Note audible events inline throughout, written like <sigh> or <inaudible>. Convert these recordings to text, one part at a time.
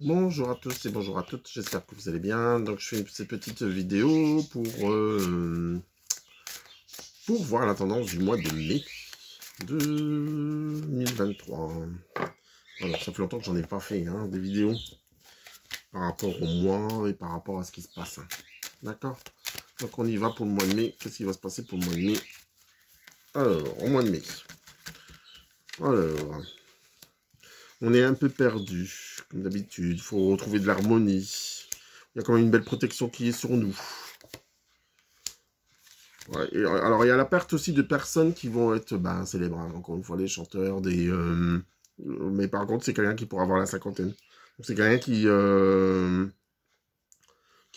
Bonjour à tous et bonjour à toutes, j'espère que vous allez bien. Donc je fais cette petite vidéo pour, euh, pour voir la tendance du mois de mai 2023. Alors ça fait longtemps que j'en ai pas fait hein, des vidéos par rapport au mois et par rapport à ce qui se passe. D'accord Donc on y va pour le mois de mai. Qu'est-ce qui va se passer pour le mois de mai Alors, au mois de mai. Alors, on est un peu perdu. Comme d'habitude, il faut retrouver de l'harmonie. Il y a quand même une belle protection qui est sur nous. Euh, alors, il y a la perte aussi de personnes qui vont être ben, célèbres. encore une fois, les chanteurs, des... Euh, mais par contre, c'est quelqu'un qui pourra avoir la cinquantaine. C'est quelqu'un qui... Euh,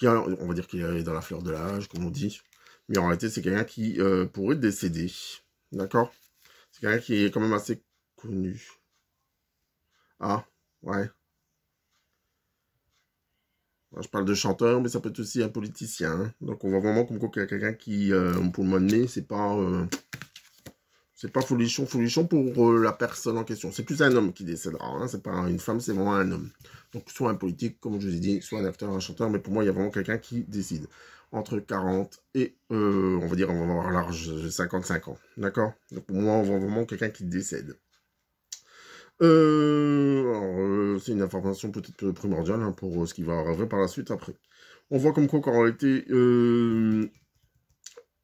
on va dire qu'il est dans la fleur de l'âge, comme on dit. Mais en réalité, c'est quelqu'un qui pourrait décéder. D'accord C'est quelqu'un qui est quand même assez connu. Ah, ouais. Je parle de chanteur, mais ça peut être aussi un politicien. Hein. Donc on voit vraiment comme quoi quelqu'un qui, euh, pour le moment donné, c'est pas... Euh, c'est pas folichon, folichon pour euh, la personne en question. C'est plus un homme qui décédera. Hein. C'est pas une femme, c'est vraiment un homme. Donc soit un politique, comme je vous ai dit, soit un acteur, un chanteur. Mais pour moi, il y a vraiment quelqu'un qui décide. Entre 40 et, on va dire, on va avoir large 55 ans. D'accord Donc pour moi, on voit vraiment quelqu'un qui décède. Euh, euh, c'est une information peut-être primordiale hein, pour euh, ce qui va arriver par la suite après. On voit comme quoi quand on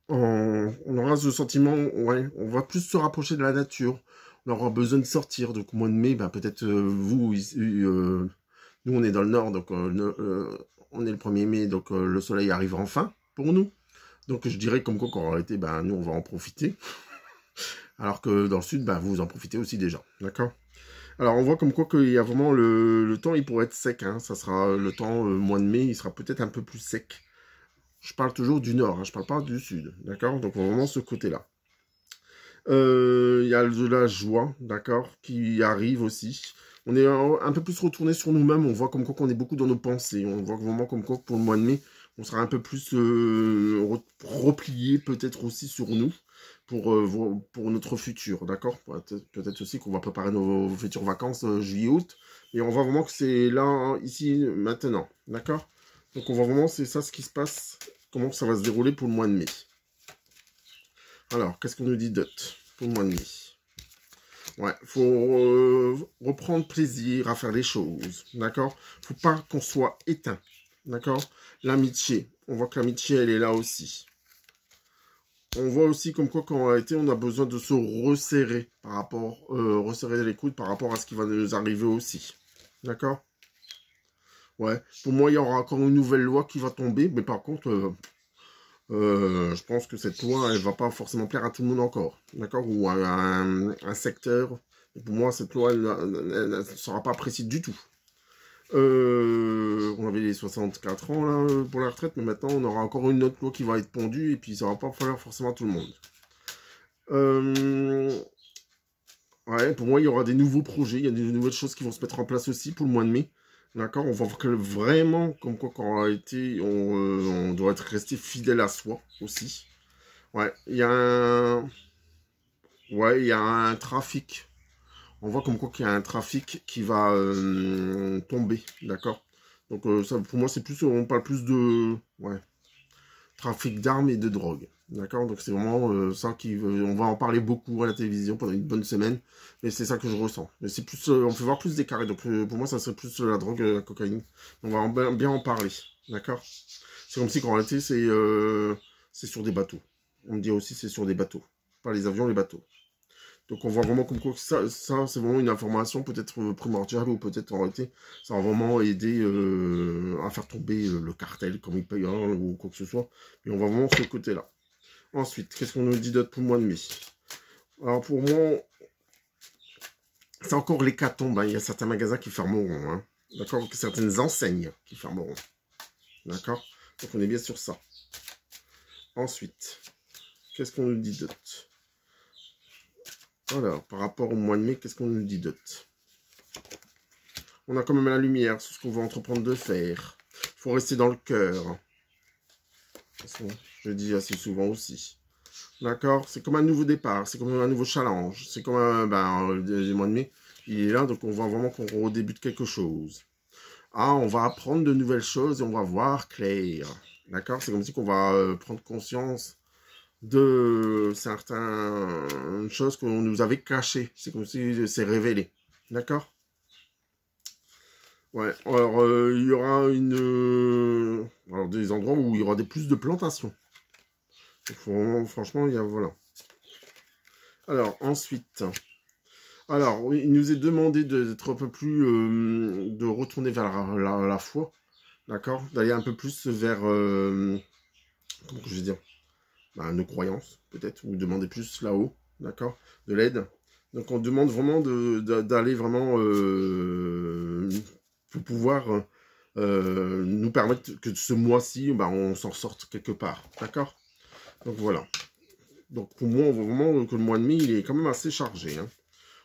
on aura ce sentiment, ouais, on va plus se rapprocher de la nature. On aura besoin de sortir. Donc au mois de mai, bah, peut-être vous, nous on est dans le nord, donc on est le 1er mai, donc le soleil arrive enfin pour nous. Donc je dirais comme quoi quand on été, ben bah, nous on va en profiter. <laughs> Alors que dans le sud, bah, vous en profitez aussi déjà. D'accord alors on voit comme quoi qu'il y a vraiment le, le, temps, il pourrait être sec. Hein. Ça sera euh, le temps, euh, mois de mai, il sera peut-être un peu plus sec. Je parle toujours du nord, hein. je parle pas du sud. D'accord Donc vraiment ce côté-là. Euh, il y a de la joie, d'accord, qui arrive aussi. On est un peu plus retourné sur nous-mêmes. On voit comme quoi qu'on est beaucoup dans nos pensées. On voit vraiment comme quoi pour le mois de mai, on sera un peu plus replié peut-être aussi sur nous pour, euh, pour notre futur, d'accord Peut-être aussi qu'on va préparer nos futures vacances euh, juillet-août, et on voit vraiment que c'est là, hein, ici, maintenant, d'accord Donc on voit vraiment, c'est ça ce qui se passe, comment ça va se dérouler pour le mois de mai. Alors, qu'est-ce qu'on nous dit d'autre pour le mois de mai Ouais, faut euh, reprendre plaisir à faire les choses, d'accord Faut pas qu'on soit éteint, d'accord L'amitié, on voit que l'amitié, elle est là aussi, on voit aussi comme quoi quand on a été, on a besoin de se resserrer par rapport, euh, resserrer les coudes par rapport à ce qui va nous arriver aussi. D'accord Ouais, pour moi, il y aura encore une nouvelle loi qui va tomber, mais par contre, euh, euh, je pense que cette loi, elle va pas forcément plaire à tout le monde encore, d'accord Ou à un, secteur. Pour moi, cette loi, elle ne sera pas précise du tout, euh, on avait les 64 ans là, euh, pour la retraite, mais maintenant on aura encore une autre loi qui va être pondue et puis ça va pas falloir forcément tout le monde. Euh, ouais, pour moi, il y aura des nouveaux projets, il y a des nouvelles choses qui vont se mettre en place aussi pour le mois de mai. D'accord On va voir vraiment, comme quoi, quand on a été, on, doit être resté fidèle à soi aussi. Ouais, il y a Ouais, il y a un trafic on voit comme quoi qu'il y a un trafic qui va euh, tomber, d'accord Donc euh, ça, pour moi, c'est plus, on parle plus de trafic d'armes et de drogue, d'accord Donc c'est vraiment euh, ça qui, on va en parler beaucoup à la télévision pendant une bonne semaine, mais c'est ça que je ressens. Mais c'est plus, on peut voir plus des carrés, donc pour moi, ça serait plus la drogue, la cocaïne. On va bien en parler, d'accord C'est comme si en réalité, c'est c'est sur des bateaux. On me dit aussi c'est sur des bateaux, pas les avions, les bateaux. Donc on voit vraiment comme quoi ça, c'est vraiment une information peut-être euh, primordiale ou peut-être en réalité ça va vraiment aider euh, à faire tomber euh, le cartel comme il paye hein, ou quoi que ce soit. Mais on va vraiment ce côté-là. Ensuite, qu'est-ce qu'on nous dit d'autre pour le mois de mai Alors pour moi, c'est encore l'hécatombe. Hein. Il y a certains magasins qui fermeront. Hein. D'accord Certaines enseignes qui fermeront. D'accord Donc on est bien sur ça. Ensuite, qu'est-ce qu'on nous dit d'autre alors, par rapport au mois de mai, qu'est-ce qu'on nous dit d'autre On a quand même la lumière sur ce qu'on va entreprendre de faire. Il faut rester dans le cœur. Je dis assez souvent aussi. D'accord C'est comme un nouveau départ, c'est comme un nouveau challenge. C'est comme un... Ben, le mois de mai, il est là, donc on voit vraiment qu'on de quelque chose. Ah, on va apprendre de nouvelles choses et on va voir clair. D'accord C'est comme si on va euh, prendre conscience de certaines choses qu'on nous avait cachées. C'est comme si c'est révélé. D'accord Ouais, alors euh, il y aura une, euh, alors des endroits où il y aura des plus de plantations. franchement, il y a voilà. Alors ensuite, alors il nous est demandé d'être un peu plus, euh, de retourner vers la, la foi, d'accord, d'aller un peu plus vers, comment je vais dire, bah, nos croyances, peut-être, ou demander plus là-haut, d'accord De l'aide. Donc on demande vraiment d'aller vraiment euh, pour pouvoir euh, nous permettre que ce mois-ci, bah, on s'en sorte quelque part, d'accord Donc voilà. Donc pour moi, on voit vraiment que le mois de mai, il est quand même assez chargé. Hein.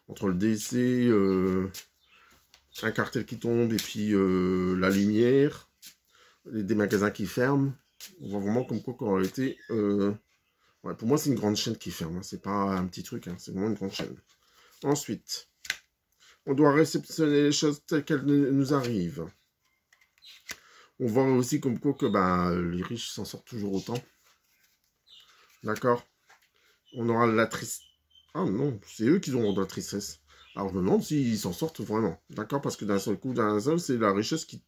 Entre le décès, euh, un cartel qui tombe, et puis la lumière, des magasins qui ferment, on voit vraiment comme quoi qu'on réalité, été... Euh, pour moi c'est une grande chaîne qui ferme, hein, c'est pas un petit truc, hein. c'est vraiment une grande chaîne. Ensuite, on doit réceptionner les choses telles qu'elles nous arrivent. On voit aussi comme quoi que bah, les riches s'en sortent toujours autant. D'accord On aura la tristesse. Ah non, c'est eux qui ont de la tristesse. Alors je me demande s'ils s'en sortent vraiment. D'accord Parce que d'un seul coup, d'un seul, c'est la richesse qui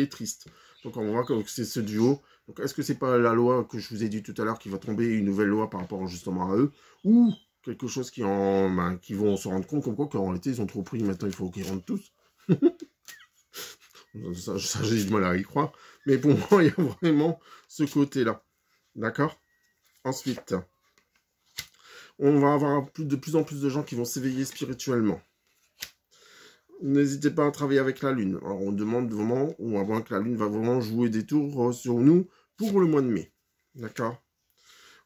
est triste. Donc on voit que c'est ce duo. Donc est-ce que c'est pas la loi que je vous ai dit tout à l'heure qui va tomber une nouvelle loi par rapport justement à eux ou quelque chose qui en ben, qui vont se rendre compte comme quoi qu'en réalité ils ont trop pris maintenant il faut qu'ils rentrent tous. <laughs> ça, ça j'ai du mal à y croire, mais pour <laughs> moi il y a vraiment ce côté là. D'accord Ensuite, on va avoir de plus en plus de gens qui vont s'éveiller spirituellement n'hésitez pas à travailler avec la Lune. Alors on demande vraiment, ou avant que la Lune va vraiment jouer des tours euh, sur nous pour le mois de mai. D'accord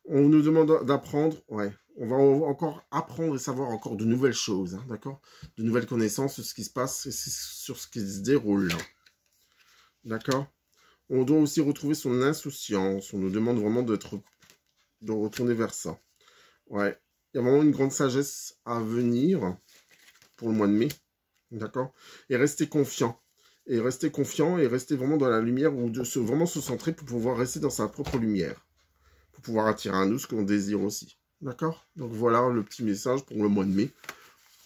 On nous demande d'apprendre, ouais, on va encore apprendre et savoir encore de nouvelles choses, hein, d'accord De nouvelles connaissances sur ce qui se passe et sur ce qui se déroule. Hein. D'accord On doit aussi retrouver son insouciance. On nous demande vraiment d'être, de retourner vers ça. Ouais, il y a vraiment une grande sagesse à venir pour le mois de mai. D'accord Et rester confiant. Et rester confiant et rester vraiment dans la lumière ou de se, vraiment se centrer pour pouvoir rester dans sa propre lumière. Pour pouvoir attirer à nous ce qu'on désire aussi. D'accord Donc voilà le petit message pour le mois de mai.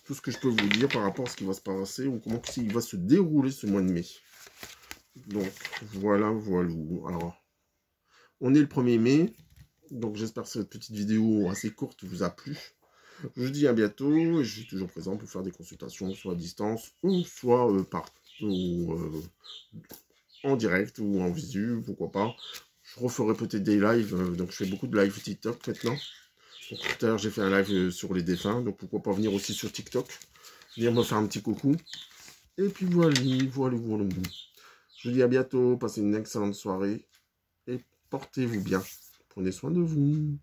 Tout ce que je peux vous dire par rapport à ce qui va se passer ou comment il va se dérouler ce mois de mai. Donc voilà, voilà. Alors, on est le 1er mai. Donc j'espère que cette petite vidéo assez courte vous a plu. Je vous dis à bientôt. Je suis toujours présent pour faire des consultations, soit à distance ou soit euh, par, euh, en direct ou en visu, pourquoi pas. Je referai peut-être des lives. Euh, donc, je fais beaucoup de lives TikTok maintenant. Donc, tout à j'ai fait un live sur les défunts. Donc, pourquoi pas venir aussi sur TikTok. Venir me faire un petit coucou. Et puis, voilà, voilà, voilà. Je vous dis à bientôt. Passez une excellente soirée. Et portez-vous bien. Prenez soin de vous.